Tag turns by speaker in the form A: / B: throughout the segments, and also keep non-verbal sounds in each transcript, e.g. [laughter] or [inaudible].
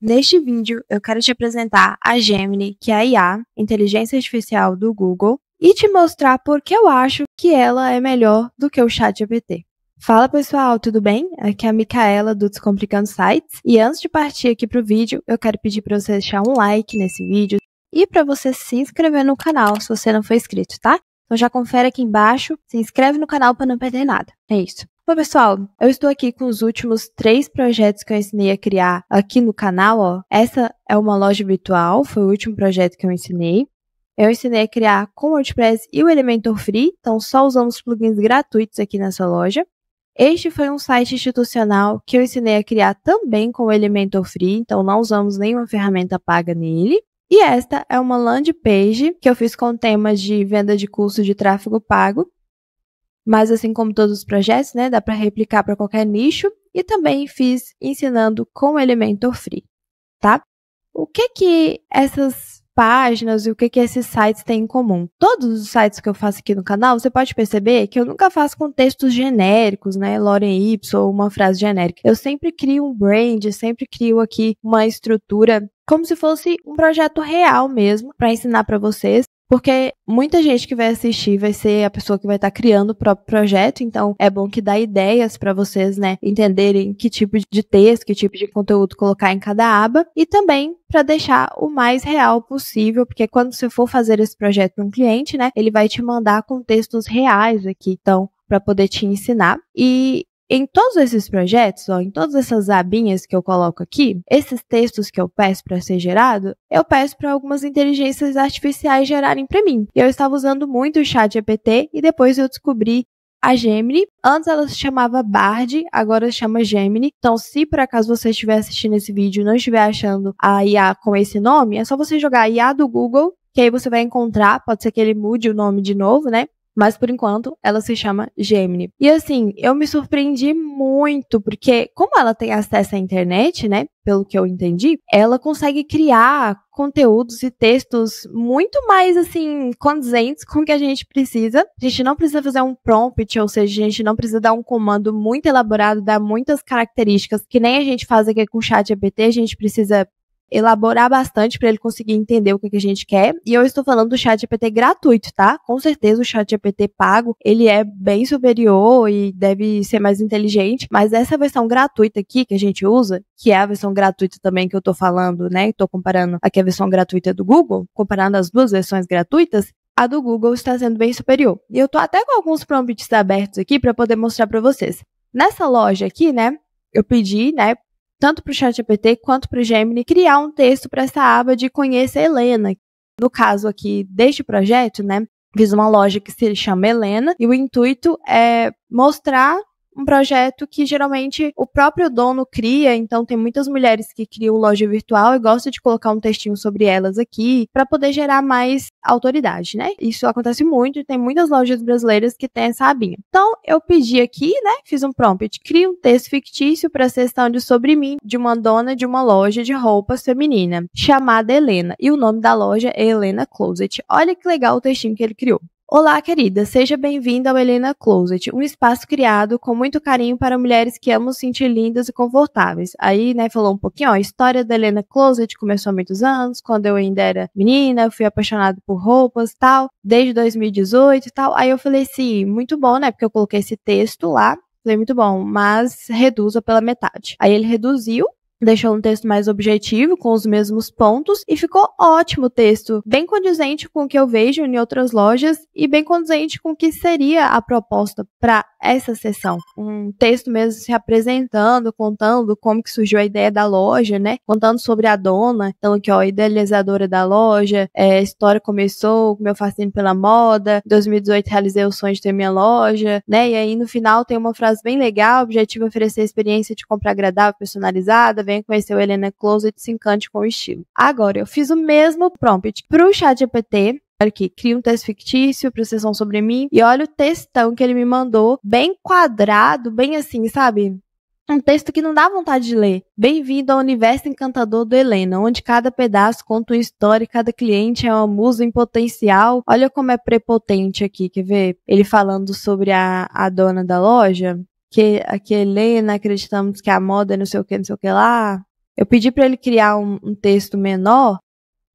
A: Neste vídeo, eu quero te apresentar a Gemini, que é a IA, inteligência artificial do Google, e te mostrar por que eu acho que ela é melhor do que o ChatGPT. Fala pessoal, tudo bem? Aqui é a Micaela do Descomplicando Sites, e antes de partir aqui para o vídeo, eu quero pedir para você deixar um like nesse vídeo e para você se inscrever no canal se você não for inscrito, tá? Então já confere aqui embaixo, se inscreve no canal para não perder nada. É isso. Bom, pessoal, eu estou aqui com os últimos três projetos que eu ensinei a criar aqui no canal, ó. Essa é uma loja virtual, foi o último projeto que eu ensinei. Eu ensinei a criar com WordPress e o Elementor Free, então só usamos plugins gratuitos aqui nessa loja. Este foi um site institucional que eu ensinei a criar também com o Elementor Free, então não usamos nenhuma ferramenta paga nele. E esta é uma landing page que eu fiz com temas de venda de curso de tráfego pago mas assim como todos os projetos, né, dá para replicar para qualquer nicho e também fiz ensinando com Elementor Free, tá? O que que essas páginas e o que que esses sites têm em comum? Todos os sites que eu faço aqui no canal, você pode perceber que eu nunca faço com textos genéricos, né, Loren Y ou uma frase genérica. Eu sempre crio um brand, sempre crio aqui uma estrutura como se fosse um projeto real mesmo para ensinar para vocês porque muita gente que vai assistir vai ser a pessoa que vai estar tá criando o próprio projeto, então é bom que dá ideias para vocês, né, entenderem que tipo de texto, que tipo de conteúdo colocar em cada aba e também para deixar o mais real possível, porque quando você for fazer esse projeto para um cliente, né, ele vai te mandar contextos reais aqui, então para poder te ensinar. E em todos esses projetos, ó, em todas essas abinhas que eu coloco aqui, esses textos que eu peço para ser gerado, eu peço para algumas inteligências artificiais gerarem para mim. Eu estava usando muito o chat GPT e depois eu descobri a Gemini. Antes ela se chamava Bard, agora se chama Gemini. Então, se por acaso você estiver assistindo esse vídeo e não estiver achando a IA com esse nome, é só você jogar IA do Google, que aí você vai encontrar. Pode ser que ele mude o nome de novo, né? mas por enquanto ela se chama Gemini. E assim, eu me surpreendi muito, porque como ela tem acesso à internet, né? Pelo que eu entendi, ela consegue criar conteúdos e textos muito mais assim condizentes com o que a gente precisa. A gente não precisa fazer um prompt, ou seja, a gente não precisa dar um comando muito elaborado, dar muitas características, que nem a gente faz aqui com o chat GPT, a gente precisa elaborar bastante para ele conseguir entender o que, que a gente quer. E eu estou falando do chat GPT gratuito, tá? Com certeza o chat GPT pago, ele é bem superior e deve ser mais inteligente, mas essa versão gratuita aqui que a gente usa, que é a versão gratuita também que eu estou falando, né? Estou comparando aqui a versão gratuita do Google, comparando as duas versões gratuitas, a do Google está sendo bem superior. E eu estou até com alguns prompts abertos aqui para poder mostrar para vocês. Nessa loja aqui, né, eu pedi, né, tanto para o ChatGPT quanto para o Gemini, criar um texto para essa aba de conhecer Helena. No caso aqui deste projeto, né, fiz uma loja que se chama Helena e o intuito é mostrar um projeto que geralmente o próprio dono cria, então tem muitas mulheres que criam loja virtual e gosto de colocar um textinho sobre elas aqui para poder gerar mais autoridade, né? Isso acontece muito e tem muitas lojas brasileiras que têm essa abinha. Então, eu pedi aqui, né, fiz um prompt, cria um texto fictício para a sessão de sobre mim de uma dona de uma loja de roupas feminina, chamada Helena, e o nome da loja é Helena Closet. Olha que legal o textinho que ele criou. Olá, querida. Seja bem-vinda ao Helena Closet, um espaço criado com muito carinho para mulheres que amam se sentir lindas e confortáveis. Aí, né, falou um pouquinho, ó, a história da Helena Closet começou há muitos anos, quando eu ainda era menina, fui apaixonada por roupas e tal, desde 2018 e tal. Aí eu falei assim, muito bom, né, porque eu coloquei esse texto lá, falei, muito bom, mas reduza pela metade. Aí ele reduziu, deixou um texto mais objetivo, com os mesmos pontos, e ficou ótimo o texto, bem condizente com o que eu vejo em outras lojas e bem condizente com o que seria a proposta para essa sessão. Um texto mesmo se apresentando, contando como que surgiu a ideia da loja, né? Contando sobre a dona, então aqui ó, idealizadora da loja, é, a história começou, meu fascínio pela moda, em 2018 realizei o sonho de ter minha loja, né? E aí no final tem uma frase bem legal, objetivo é oferecer a experiência de compra agradável, personalizada, vem conhecer o Helena Closet se encante com o estilo. Agora, eu fiz o mesmo prompt para o chat ChatGPT, aqui, cria um texto fictício para sessão sobre mim e olha o textão que ele me mandou, bem quadrado, bem assim, sabe? Um texto que não dá vontade de ler. Bem-vindo ao universo encantador do Helena, onde cada pedaço conta uma história e cada cliente é uma musa em potencial. Olha como é prepotente aqui, quer ver? Ele falando sobre a, a dona da loja que aquele, é né, acreditamos que a moda é não sei o que, não sei o que lá. Eu pedi para ele criar um, um texto menor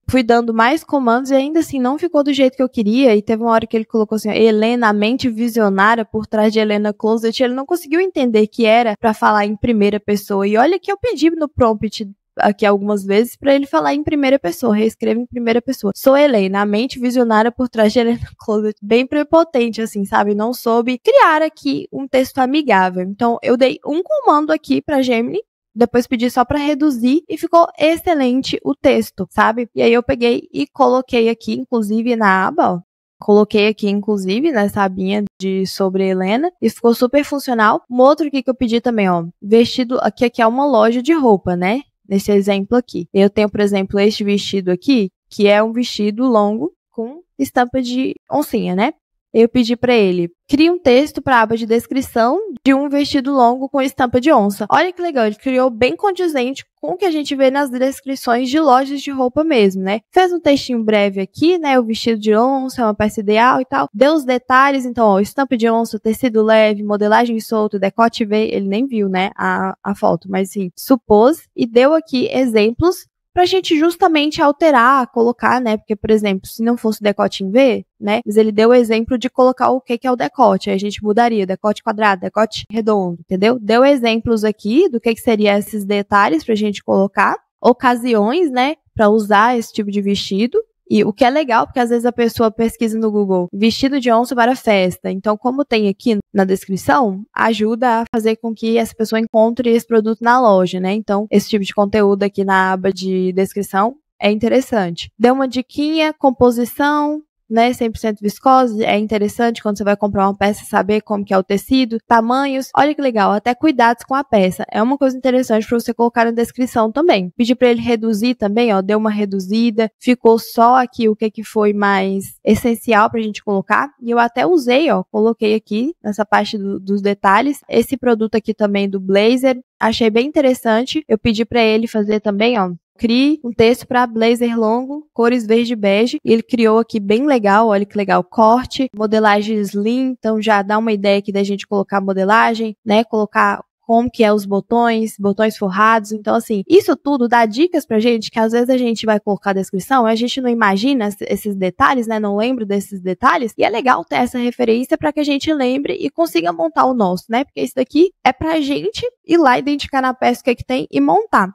A: fui dando mais comandos e ainda assim não ficou do jeito que eu queria. E teve uma hora que ele colocou assim: Helena, a mente visionária por trás de Helena Closet. Ele não conseguiu entender que era para falar em primeira pessoa. E olha que eu pedi no prompt aqui algumas vezes para ele falar em primeira pessoa, reescreva em primeira pessoa. Sou Helena, a mente visionária por trás de Helena [laughs] Closet, bem prepotente assim, sabe? Não soube criar aqui um texto amigável. Então eu dei um comando aqui para Gemini depois pedi só para reduzir e ficou excelente o texto, sabe? E aí eu peguei e coloquei aqui, inclusive na aba, ó, coloquei aqui, inclusive, nessa abinha de sobre Helena, e ficou super funcional. Um outro aqui que eu pedi também, ó, vestido, aqui, aqui é uma loja de roupa, né? nesse exemplo aqui. Eu tenho, por exemplo, este vestido aqui, que é um vestido longo com estampa de oncinha, né? Eu pedi para ele, cria um texto para a aba de descrição de um vestido longo com estampa de onça. Olha que legal, ele criou bem condizente com o que a gente vê nas descrições de lojas de roupa mesmo, né? Fez um textinho breve aqui, né? O vestido de onça é uma peça ideal e tal. Deu os detalhes, então, ó, estampa de onça, tecido leve, modelagem solta, decote V, ele nem viu, né, a, a foto, mas sim, supôs e deu aqui exemplos para a gente justamente alterar, colocar, né? Porque, por exemplo, se não fosse decote em V, né? Mas ele deu o exemplo de colocar o que, que é o decote. Aí a gente mudaria decote quadrado, decote redondo, entendeu? Deu exemplos aqui do que, que seriam esses detalhes para a gente colocar, ocasiões, né? Para usar esse tipo de vestido. E o que é legal, porque às vezes a pessoa pesquisa no Google vestido de onça para festa. Então, como tem aqui na descrição, ajuda a fazer com que essa pessoa encontre esse produto na loja, né? Então, esse tipo de conteúdo aqui na aba de descrição é interessante. Deu uma diquinha, composição, né, 100% viscose, é interessante quando você vai comprar uma peça saber como que é o tecido, tamanhos. Olha que legal, até cuidados com a peça. É uma coisa interessante para você colocar na descrição também. Pedi para ele reduzir também, ó, deu uma reduzida, ficou só aqui o que que foi mais essencial para a gente colocar. E eu até usei, ó, coloquei aqui nessa parte do, dos detalhes esse produto aqui também do Blazer, achei bem interessante. Eu pedi para ele fazer também, ó, Crie um texto para blazer longo, cores verde e bege. ele criou aqui bem legal, olha que legal, corte, modelagem slim. Então já dá uma ideia aqui da gente colocar modelagem, né? Colocar como que é os botões, botões forrados. Então, assim, isso tudo dá dicas pra gente que às vezes a gente vai colocar a descrição, a gente não imagina esses detalhes, né? Não lembra desses detalhes. E é legal ter essa referência para que a gente lembre e consiga montar o nosso, né? Porque isso daqui é pra gente ir lá identificar na peça o que, é que tem e montar.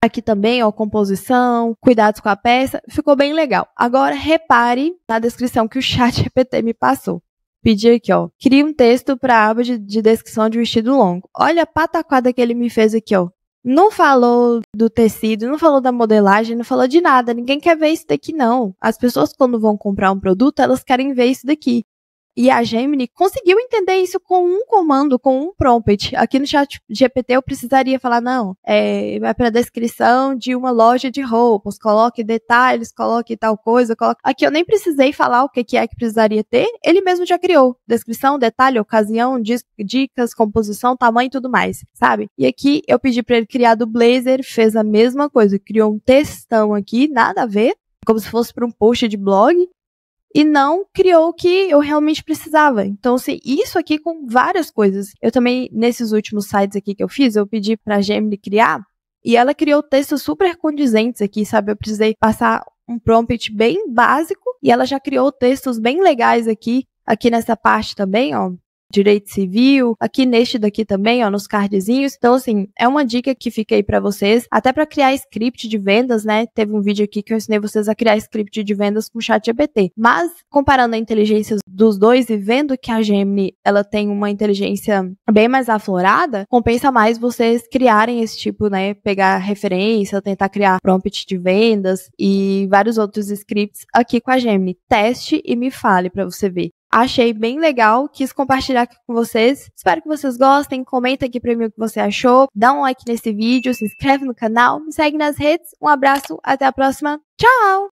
A: Aqui também, ó, composição, cuidados com a peça, ficou bem legal. Agora repare na descrição que o chat GPT [laughs] me passou. Pedi aqui, ó, cria um texto para a aba de, de descrição de vestido longo. Olha a pataquada que ele me fez aqui, ó. Não falou do tecido, não falou da modelagem, não falou de nada. Ninguém quer ver isso daqui, não. As pessoas, quando vão comprar um produto, elas querem ver isso daqui. E a Gemini conseguiu entender isso com um comando, com um prompt. Aqui no chat GPT eu precisaria falar, não, é, vai para a descrição de uma loja de roupas, coloque detalhes, coloque tal coisa, coloque... Aqui eu nem precisei falar o que, que é que precisaria ter, ele mesmo já criou. Descrição, detalhe, ocasião, dicas, composição, tamanho e tudo mais, sabe? E aqui eu pedi para ele criar do Blazer, fez a mesma coisa, criou um textão aqui, nada a ver, como se fosse para um post de blog, e não criou o que eu realmente precisava. Então, assim, isso aqui com várias coisas. Eu também, nesses últimos sites aqui que eu fiz, eu pedi para a Gemini criar e ela criou textos super condizentes aqui, sabe? Eu precisei passar um prompt bem básico e ela já criou textos bem legais aqui, aqui nessa parte também, ó direito civil, aqui neste daqui também, ó, nos cardzinhos. Então, assim, é uma dica que fica aí para vocês, até para criar script de vendas, né? Teve um vídeo aqui que eu ensinei vocês a criar script de vendas com chat GPT. Mas, comparando a inteligência dos dois e vendo que a Gemini, ela tem uma inteligência bem mais aflorada, compensa mais vocês criarem esse tipo, né? Pegar referência, tentar criar prompt de vendas e vários outros scripts aqui com a Gemini. Teste e me fale para você ver. Achei bem legal, quis compartilhar aqui com vocês. Espero que vocês gostem. Comenta aqui pra mim o que você achou. Dá um like nesse vídeo, se inscreve no canal, me segue nas redes. Um abraço, até a próxima. Tchau!